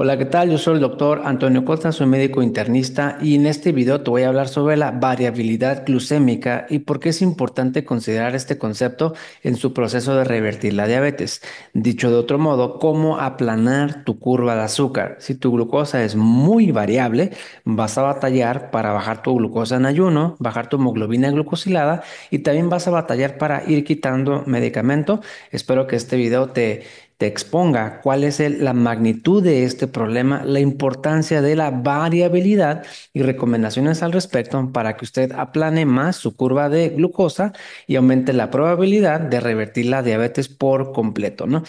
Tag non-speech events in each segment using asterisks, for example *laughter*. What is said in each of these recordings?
Hola, ¿qué tal? Yo soy el doctor Antonio Costa, soy médico internista y en este video te voy a hablar sobre la variabilidad glucémica y por qué es importante considerar este concepto en su proceso de revertir la diabetes. Dicho de otro modo, cómo aplanar tu curva de azúcar. Si tu glucosa es muy variable, vas a batallar para bajar tu glucosa en ayuno, bajar tu hemoglobina glucosilada y también vas a batallar para ir quitando medicamento. Espero que este video te te exponga cuál es la magnitud de este problema, la importancia de la variabilidad y recomendaciones al respecto para que usted aplane más su curva de glucosa y aumente la probabilidad de revertir la diabetes por completo, ¿no?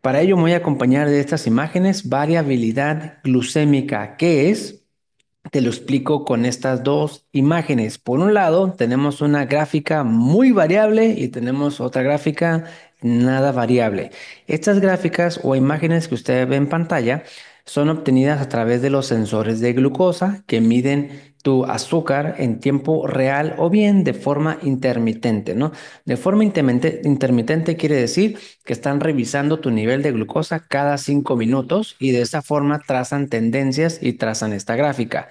Para ello me voy a acompañar de estas imágenes variabilidad glucémica, ¿qué es te lo explico con estas dos imágenes. Por un lado, tenemos una gráfica muy variable y tenemos otra gráfica nada variable. Estas gráficas o imágenes que usted ve en pantalla son obtenidas a través de los sensores de glucosa que miden tu azúcar en tiempo real o bien de forma intermitente, ¿no? De forma intermitente quiere decir que están revisando tu nivel de glucosa cada cinco minutos y de esa forma trazan tendencias y trazan esta gráfica.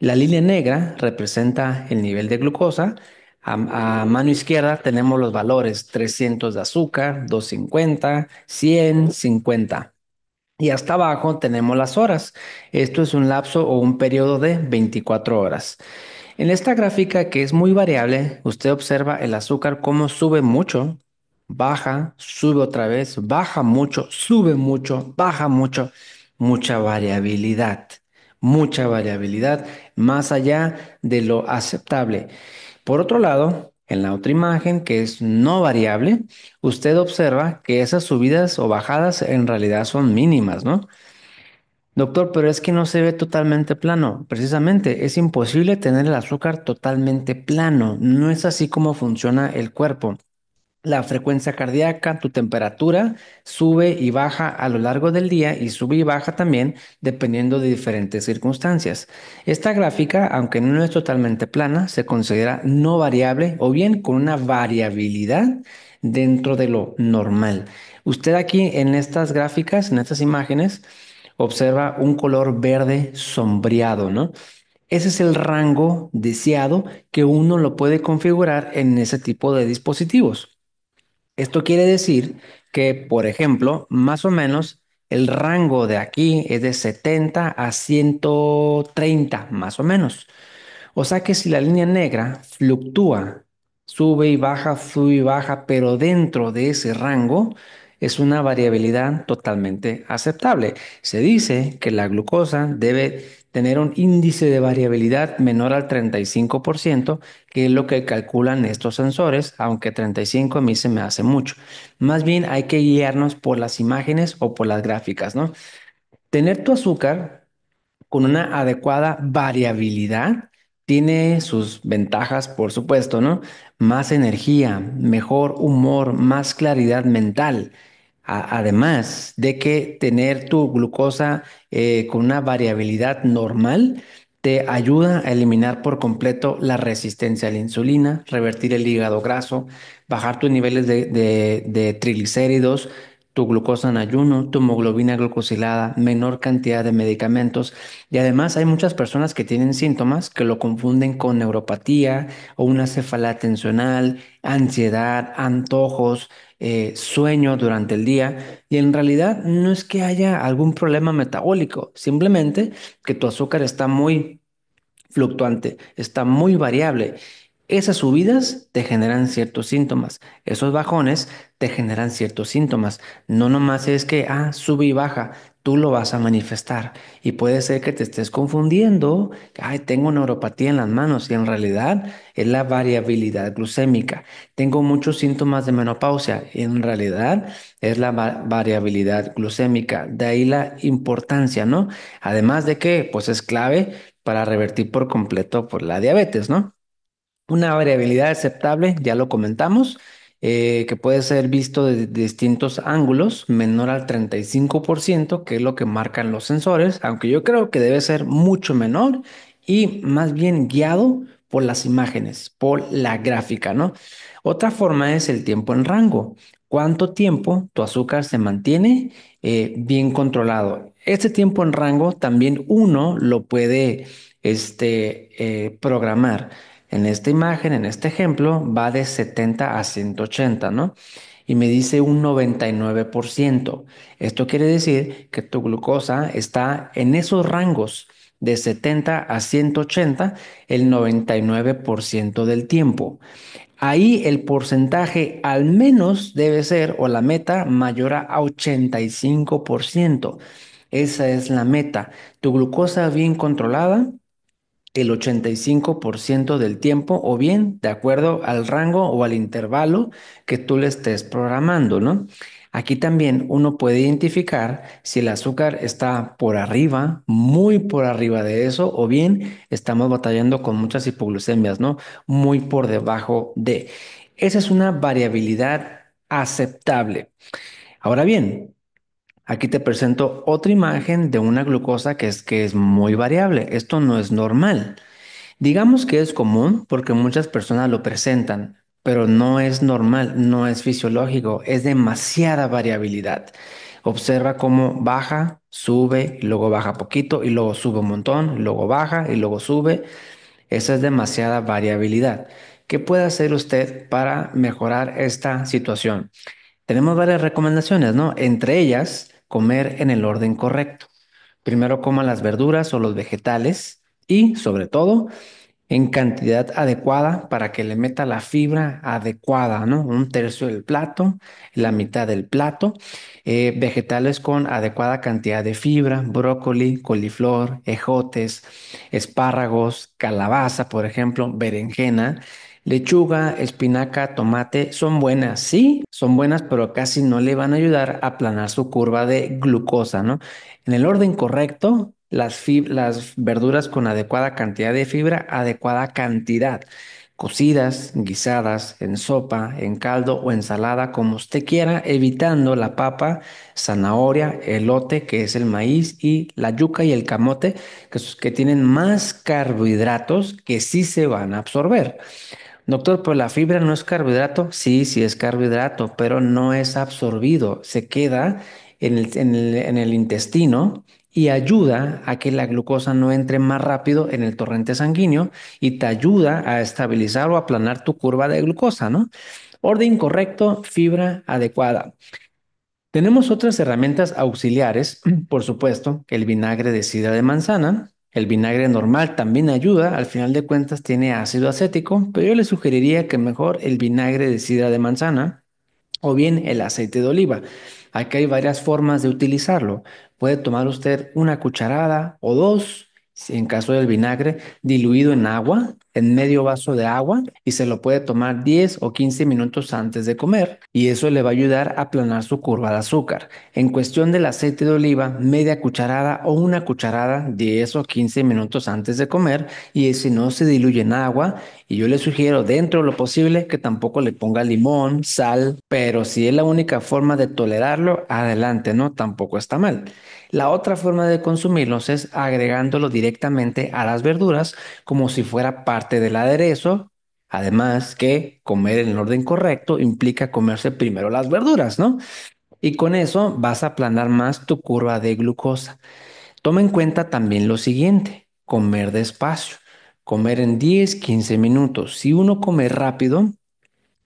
La línea negra representa el nivel de glucosa a, mano izquierda tenemos los valores 300 de azúcar, 250, 100, 50. Y hasta abajo tenemos las horas. Esto es un lapso o un periodo de 24 horas. En esta gráfica que es muy variable, usted observa el azúcar como sube mucho, baja, sube otra vez, baja mucho, sube mucho, baja mucho, mucha variabilidad, mucha variabilidad más allá de lo aceptable. Por otro lado, en la otra imagen, que es no variable, usted observa que esas subidas o bajadas en realidad son mínimas, ¿no? Doctor, pero es que no se ve totalmente plano. Precisamente, es imposible tener el azúcar totalmente plano. No es así como funciona el cuerpo la frecuencia cardíaca, tu temperatura sube y baja a lo largo del día y sube y baja también dependiendo de diferentes circunstancias. Esta gráfica, aunque no es totalmente plana, se considera no variable o bien con una variabilidad dentro de lo normal. Usted aquí en estas gráficas, en estas imágenes, observa un color verde sombreado, ¿no? Ese es el rango deseado que uno lo puede configurar en ese tipo de dispositivos. Esto quiere decir que, por ejemplo, más o menos el rango de aquí es de 70 a 130, más o menos. O sea que si la línea negra fluctúa, sube y baja, sube y baja, pero dentro de ese rango es una variabilidad totalmente aceptable. Se dice que la glucosa debe tener un índice de variabilidad menor al 35%, que es lo que calculan estos sensores, aunque 35 a mí se me hace mucho. Más bien hay que guiarnos por las imágenes o por las gráficas, ¿no? Tener tu azúcar con una adecuada variabilidad tiene sus ventajas, por supuesto, ¿no? Más energía, mejor humor, más claridad mental además de que tener tu glucosa eh, con una variabilidad normal te ayuda a eliminar por completo la resistencia a la insulina, revertir el hígado graso, bajar tus niveles de, de, de triglicéridos, tu glucosa en ayuno, tu hemoglobina glucosilada, menor cantidad de medicamentos y además hay muchas personas que tienen síntomas que lo confunden con neuropatía o una cefalea tensional, ansiedad, antojos, eh, sueño durante el día y en realidad no es que haya algún problema metabólico, simplemente que tu azúcar está muy fluctuante, está muy variable esas subidas te generan ciertos síntomas, esos bajones te generan ciertos síntomas. No nomás es que, ah, sube y baja, tú lo vas a manifestar. Y puede ser que te estés confundiendo, ay, tengo neuropatía en las manos y en realidad es la variabilidad glucémica. Tengo muchos síntomas de menopausia y en realidad es la variabilidad glucémica. De ahí la importancia, ¿no? Además de que, pues es clave para revertir por completo por pues, la diabetes, ¿no? Una variabilidad aceptable, ya lo comentamos, eh, que puede ser visto desde distintos ángulos, menor al 35%, que es lo que marcan los sensores, aunque yo creo que debe ser mucho menor y más bien guiado por las imágenes, por la gráfica, ¿no? Otra forma es el tiempo en rango. ¿Cuánto tiempo tu azúcar se mantiene eh, bien controlado? Este tiempo en rango también uno lo puede este, eh, programar. En esta imagen, en este ejemplo, va de 70 a 180, ¿no? Y me dice un 99%. Esto quiere decir que tu glucosa está en esos rangos de 70 a 180 el 99% del tiempo. Ahí el porcentaje al menos debe ser, o la meta, mayor a 85%. Esa es la meta. Tu glucosa bien controlada el 85% del tiempo o bien de acuerdo al rango o al intervalo que tú le estés programando, ¿no? Aquí también uno puede identificar si el azúcar está por arriba, muy por arriba de eso, o bien estamos batallando con muchas hipoglucemias, ¿no? Muy por debajo de. Esa es una variabilidad aceptable. Ahora bien, Aquí te presento otra imagen de una glucosa que es, que es muy variable. Esto no es normal. Digamos que es común porque muchas personas lo presentan, pero no es normal, no es fisiológico, es demasiada variabilidad. Observa cómo baja, sube, luego baja poquito y luego sube un montón, luego baja y luego sube. Esa es demasiada variabilidad. ¿Qué puede hacer usted para mejorar esta situación? Tenemos varias recomendaciones, ¿no? Entre ellas, comer en el orden correcto. Primero coman las verduras o los vegetales y, sobre todo, en cantidad adecuada para que le meta la fibra adecuada, ¿no? Un tercio del plato, la mitad del plato, eh, vegetales con adecuada cantidad de fibra, brócoli, coliflor, ejotes, espárragos, calabaza, por ejemplo, berenjena, Lechuga, espinaca, tomate son buenas, sí, son buenas, pero casi no le van a ayudar a aplanar su curva de glucosa, ¿no? En el orden correcto, las, las verduras con adecuada cantidad de fibra, adecuada cantidad cocidas, guisadas, en sopa, en caldo o ensalada, como usted quiera, evitando la papa, zanahoria, elote, que es el maíz, y la yuca y el camote, que, que tienen más carbohidratos que sí se van a absorber. Doctor, pues la fibra no es carbohidrato. Sí, sí es carbohidrato, pero no es absorbido. Se queda en el, intestino y ayuda a que la glucosa no entre más rápido en el torrente sanguíneo y te ayuda a estabilizar o aplanar tu curva de glucosa, ¿no? Orden correcto, fibra adecuada. Tenemos otras herramientas auxiliares, *clears throat* por supuesto, el vinagre de sidra de manzana, el vinagre normal también ayuda, al final de cuentas tiene ácido acético, pero yo le sugeriría que mejor el vinagre de sidra de manzana o bien el aceite de oliva. Aquí hay varias formas de utilizarlo. Puede tomar usted una cucharada o dos, en caso del vinagre, diluido en agua en medio vaso de agua y se lo puede tomar 10 o 15 minutos antes de comer y eso le va a ayudar a aplanar su curva de azúcar. En cuestión del aceite de oliva, media cucharada o una cucharada 10 o 15 minutos antes de comer y si no se diluye en agua y yo le sugiero dentro de lo posible que tampoco le ponga limón, sal, pero si es la única forma de tolerarlo, adelante, no, tampoco está mal. La otra forma de consumirlos es agregándolo directamente a las verduras como si fuera parte parte del aderezo. Además que comer en el orden correcto implica comerse primero las verduras, ¿no? Y con eso vas a aplanar más tu curva de glucosa. Toma en cuenta también lo siguiente, comer despacio, comer en 10, 15 minutos. Si uno come rápido,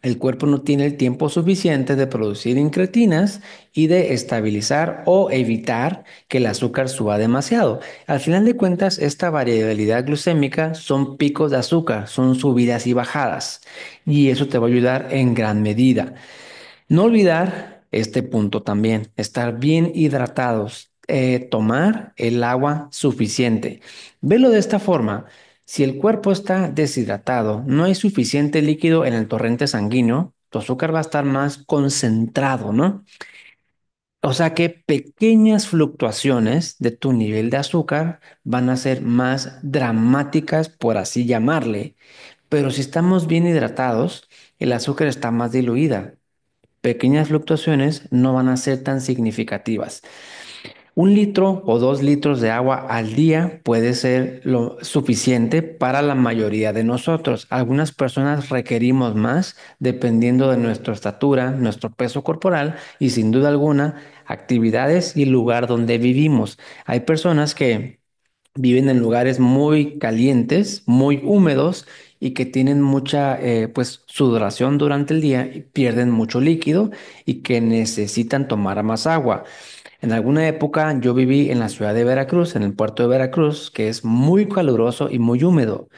el cuerpo no tiene el tiempo suficiente de producir incretinas y de estabilizar o evitar que el azúcar suba demasiado. Al final de cuentas, esta variabilidad glucémica son picos de azúcar, son subidas y bajadas, y eso te va a ayudar en gran medida. No olvidar este punto también, estar bien hidratados, eh, tomar el agua suficiente. Velo de esta forma. Si el cuerpo está deshidratado, no hay suficiente líquido en el torrente sanguíneo, tu azúcar va a estar más concentrado, ¿no? O sea que pequeñas fluctuaciones de tu nivel de azúcar van a ser más dramáticas, por así llamarle. Pero si estamos bien hidratados, el azúcar está más diluida. Pequeñas fluctuaciones no van a ser tan significativas. Un litro o dos litros de agua al día puede ser lo suficiente para la mayoría de nosotros. Algunas personas requerimos más dependiendo de nuestra estatura, nuestro peso corporal y sin duda alguna actividades y lugar donde vivimos. Hay personas que viven en lugares muy calientes, muy húmedos y que tienen mucha eh, pues sudoración durante el día y pierden mucho líquido y que necesitan tomar más agua. En alguna época yo viví en la ciudad de Veracruz, en el puerto de Veracruz, que es muy caluroso y muy húmedo.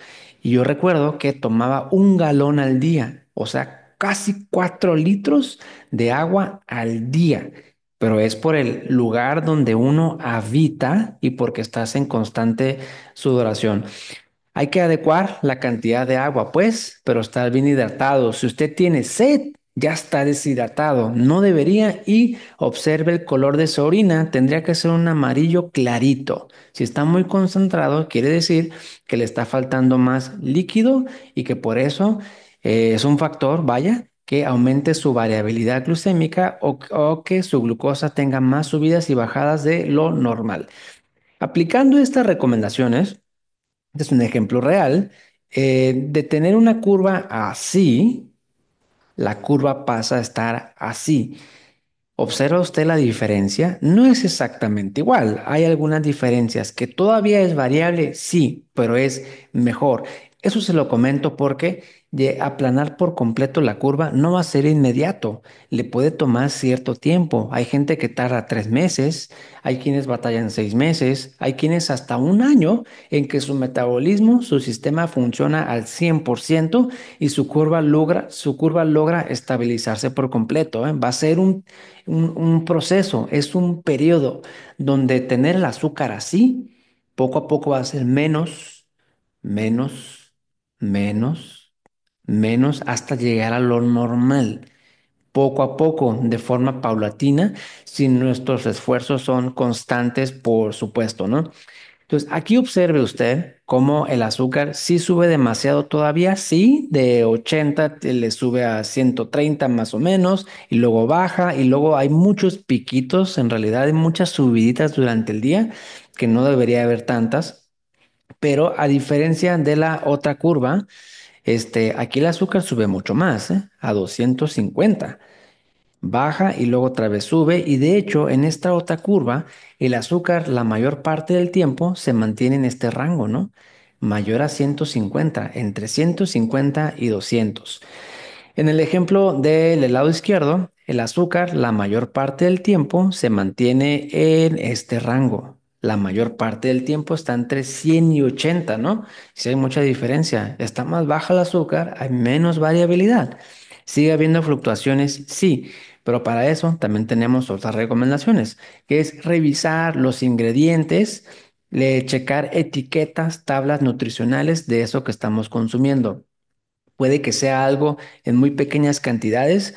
Y yo recuerdo que tomaba un galón al día, o sea, casi cuatro litros de agua al día. Pero es por el lugar donde uno habita y porque estás en constante sudoración. Hay que adecuar la cantidad de agua, pues, pero estar bien hidratado. Si usted tiene sed, ya está deshidratado, no debería y observe el color de su orina, tendría que ser un amarillo clarito. Si está muy concentrado, quiere decir que le está faltando más líquido y que por eso eh, es un factor, vaya, que aumente su variabilidad glucémica o, que su glucosa tenga más subidas y bajadas de lo normal. Aplicando estas recomendaciones, este es un ejemplo real, eh, de tener una curva así, la curva pasa a estar así. ¿Observa usted la diferencia? No es exactamente igual. Hay algunas diferencias que todavía es variable, sí, pero es mejor. Eso se lo comento porque de aplanar por completo la curva no va a ser inmediato, le puede tomar cierto tiempo. Hay gente que tarda tres meses, hay quienes batallan seis meses, hay quienes hasta un año en que su metabolismo, su sistema funciona al 100% y su curva logra, su curva logra estabilizarse por completo. ¿eh? Va a ser un, un proceso, es un periodo donde tener el azúcar así, poco a poco va a ser menos, menos, menos menos hasta llegar a lo normal poco a poco, de forma paulatina, si nuestros esfuerzos son constantes, por supuesto, ¿no? Entonces, aquí observe usted cómo el azúcar sí sube demasiado todavía, sí, de 80 le sube a 130 más o menos, y luego baja, y luego hay muchos piquitos, en realidad hay muchas subiditas durante el día, que no debería haber tantas, pero a diferencia de la otra curva, este, aquí el azúcar sube mucho más, ¿eh? a 250. Baja y luego otra vez sube y de hecho en esta otra curva el azúcar la mayor parte del tiempo se mantiene en este rango, ¿no? Mayor a 150, entre 150 y 200. En el ejemplo del lado izquierdo, el azúcar la mayor parte del tiempo se mantiene en este rango, la mayor parte del tiempo está entre 100 y 80, ¿no? Si hay mucha diferencia, está más baja el azúcar, hay menos variabilidad. Sigue habiendo fluctuaciones, sí, pero para eso también tenemos otras recomendaciones, que es revisar los ingredientes, checar etiquetas, tablas nutricionales de eso que estamos consumiendo. Puede que sea algo en muy pequeñas cantidades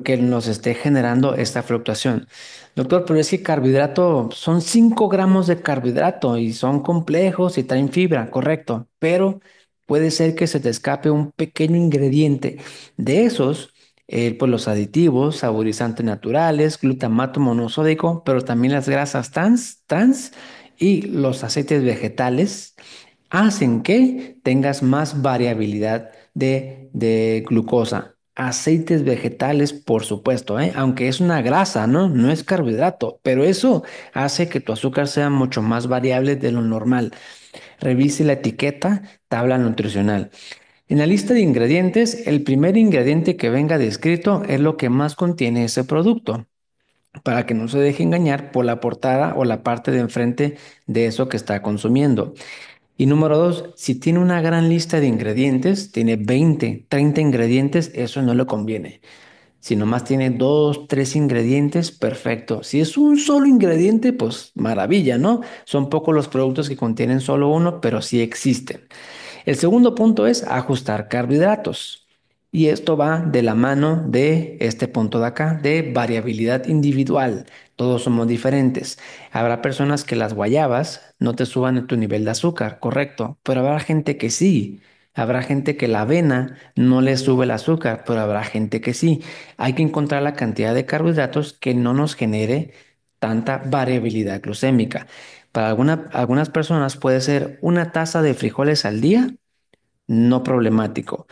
que, nos esté generando esta fluctuación. Doctor, pero es que carbohidrato, son 5 gramos de carbohidrato y son complejos y traen fibra, correcto, pero puede ser que se te escape un pequeño ingrediente. De esos, eh, pues los aditivos, saborizantes naturales, glutamato monosódico, pero también las grasas trans, trans y los aceites vegetales hacen que tengas más variabilidad de glucosa. Aceites vegetales, por supuesto, ¿eh? aunque es una grasa, ¿no? No es carbohidrato, pero eso hace que tu azúcar sea mucho más variable de lo normal. Revise la etiqueta, tabla nutricional. En la lista de ingredientes, el primer ingrediente que venga descrito es lo que más contiene ese producto, para que no se deje engañar por la portada o la parte de enfrente de eso que está consumiendo. Y número dos, si tiene una gran lista de ingredientes, tiene 20, 30 ingredientes, eso no le conviene. Si nomás tiene dos, tres ingredientes, perfecto. Si es un solo ingrediente, pues maravilla, ¿no? Son pocos los productos que contienen solo uno, pero sí existen. El segundo punto es ajustar carbohidratos. Y esto va de la mano de este punto de acá, de variabilidad individual. Todos somos diferentes. Habrá personas que las guayabas no te suban en tu nivel de azúcar, correcto, pero habrá gente que sí. Habrá gente que la avena no le sube el azúcar, pero habrá gente que sí. Hay que encontrar la cantidad de carbohidratos que no nos genere tanta variabilidad glucémica. Para algunas personas puede ser una taza de frijoles al día, no problemático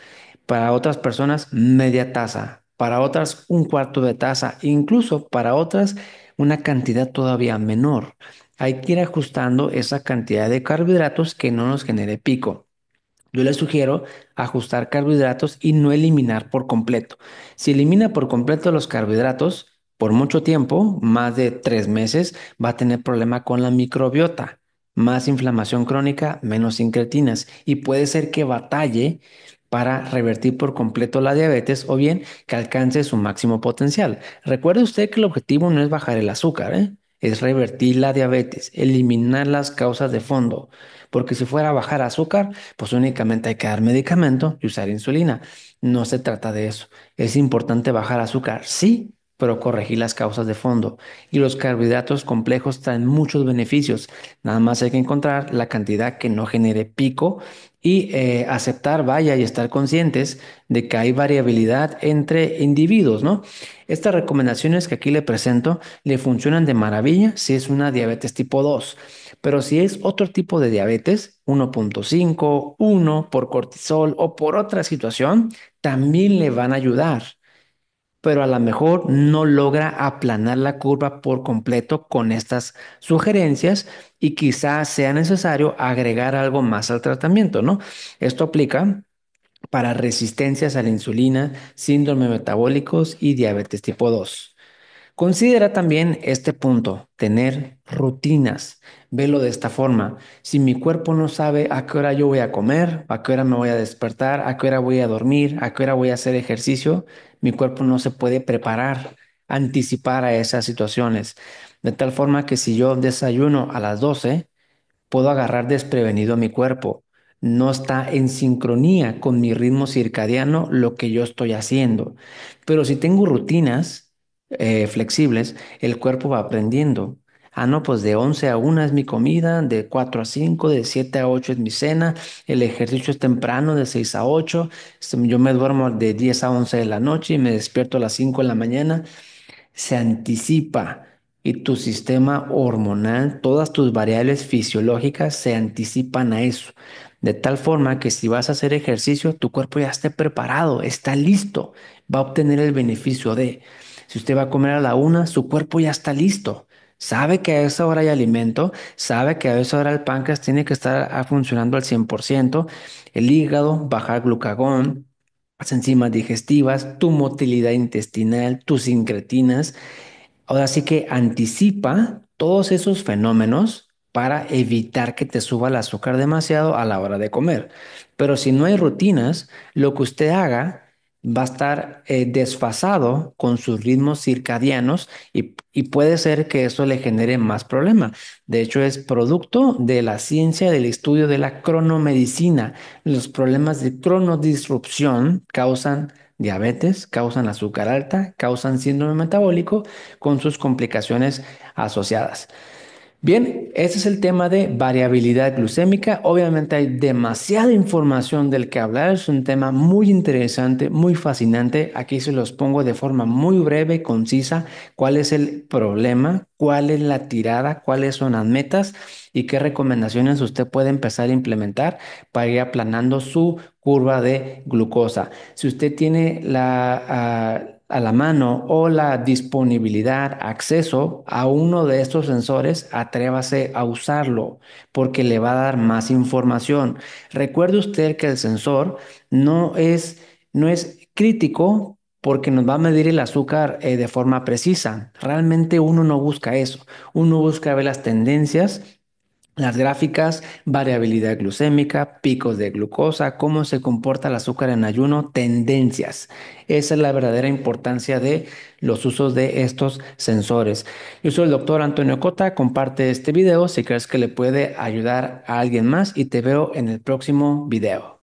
para otras personas media taza, para otras un cuarto de taza, incluso para otras una cantidad todavía menor. Hay que ir ajustando esa cantidad de carbohidratos que no nos genere pico. Yo les sugiero ajustar carbohidratos y no eliminar por completo. Si elimina por completo los carbohidratos, por mucho tiempo, más de tres meses, va a tener problema con la microbiota, más inflamación crónica, menos incretinas y puede ser que batalle para revertir por completo la diabetes o bien que alcance su máximo potencial. Recuerde usted que el objetivo no es bajar el azúcar, ¿eh? es revertir la diabetes, eliminar las causas de fondo, porque si fuera a bajar azúcar, pues únicamente hay que dar medicamento y usar insulina. No se trata de eso. Es importante bajar azúcar, sí, pero corregir las causas de fondo. Y los carbohidratos complejos traen muchos beneficios. Nada más hay que encontrar la cantidad que no genere pico y eh, aceptar, vaya, y estar conscientes de que hay variabilidad entre individuos, ¿no? Estas recomendaciones que aquí le presento le funcionan de maravilla si es una diabetes tipo 2, pero si es otro tipo de diabetes, 1.5, 1 por cortisol o por otra situación, también le van a ayudar pero a lo mejor no logra aplanar la curva por completo con estas sugerencias y quizás sea necesario agregar algo más al tratamiento, ¿no? Esto aplica para resistencias a la insulina, síndrome metabólicos y diabetes tipo 2. Considera también este punto, tener rutinas. Velo de esta forma. Si mi cuerpo no sabe a qué hora yo voy a comer, a qué hora me voy a despertar, a qué hora voy a dormir, a qué hora voy a hacer ejercicio, mi cuerpo no se puede preparar, anticipar a esas situaciones. De tal forma que si yo desayuno a las 12, puedo agarrar desprevenido a mi cuerpo. No está en sincronía con mi ritmo circadiano lo que yo estoy haciendo. Pero si tengo rutinas eh, flexibles, el cuerpo va aprendiendo. Ah, no, pues de 11 a 1 es mi comida, de 4 a 5, de 7 a 8 es mi cena, el ejercicio es temprano, de 6 a 8, este, yo me duermo de 10 a 11 de la noche y me despierto a las 5 de la mañana. Se anticipa y tu sistema hormonal, todas tus variables fisiológicas se anticipan a eso. De tal forma que si vas a hacer ejercicio, tu cuerpo ya esté preparado, está listo, va a obtener el beneficio de. Si usted va a comer a la una, su cuerpo ya está listo. Sabe que a esa hora hay alimento, sabe que a esa hora el páncreas tiene que estar ah, funcionando al 100%, el hígado, bajar glucagón, las enzimas digestivas, tu motilidad intestinal, tus incretinas. Ahora sí que anticipa todos esos fenómenos para evitar que te suba el azúcar demasiado a la hora de comer. Pero si no hay rutinas, lo que usted haga va a estar eh, desfasado con sus ritmos circadianos y, y, puede ser que eso le genere más problema. De hecho, es producto de la ciencia del estudio de la cronomedicina. Los problemas de cronodisrupción causan diabetes, causan azúcar alta, causan síndrome metabólico con sus complicaciones asociadas. Bien, ese es el tema de variabilidad glucémica. Obviamente hay demasiada información del que hablar. Es un tema muy interesante, muy fascinante. Aquí se los pongo de forma muy breve, concisa, cuál es el problema, cuál es la tirada, cuáles son las metas y qué recomendaciones usted puede empezar a implementar para ir aplanando su curva de glucosa. Si usted tiene la... Ah, a la mano o la disponibilidad, acceso a uno de estos sensores, atrévase a usarlo porque le va a dar más información. Recuerde usted que el sensor no es, no es crítico porque nos va a medir el azúcar eh, de forma precisa. Realmente uno no busca eso, uno busca ver las tendencias las gráficas, variabilidad glucémica, picos de glucosa, cómo se comporta el azúcar en ayuno, tendencias. Esa es la verdadera importancia de los usos de estos sensores. Yo soy el doctor Antonio Cota, comparte este video si crees que le puede ayudar a alguien más y te veo en el próximo video.